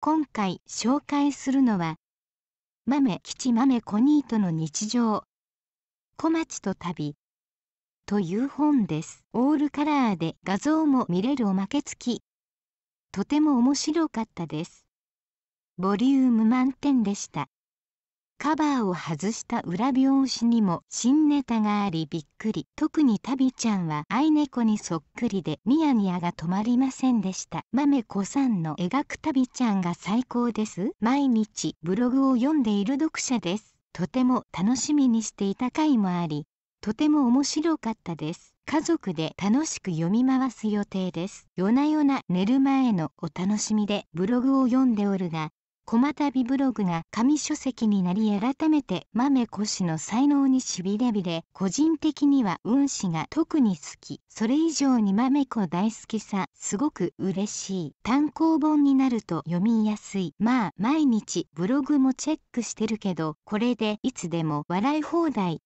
今回紹介するのは豆吉豆コニートの日常小町と旅という本ですオールカラーで画像も見れるおまけ付きとても面白かったですボリューム満点でしたカバーを外した裏表紙にも新ネタがありびっくり特にタビちゃんは愛猫にそっくりでニヤニヤが止まりませんでした豆子さんの描くタビちゃんが最高です毎日ブログを読んでいる読者ですとても楽しみにしていた回もありとても面白かったです家族で楽しく読み回す予定です夜な夜な寝る前のお楽しみでブログを読んでおるが駒旅ブログが紙書籍になり改めて豆子氏の才能にしびれびれ個人的には運氏が特に好きそれ以上に豆子大好きさすごく嬉しい単行本になると読みやすいまあ毎日ブログもチェックしてるけどこれでいつでも笑い放題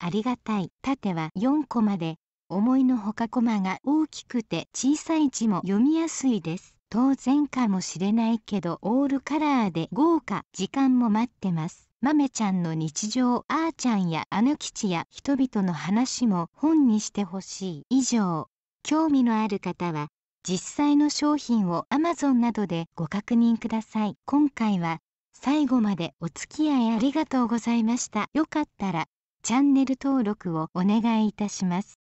ありがたい縦は4コマで思いのほかコマが大きくて小さい字も読みやすいです当然かもしれないけどオールカラーで豪華時間も待ってます。メちゃんの日常あーちゃんやあぬきちや人々の話も本にしてほしい以上興味のある方は実際の商品を Amazon などでご確認ください今回は最後までお付き合いありがとうございましたよかったらチャンネル登録をお願いいたします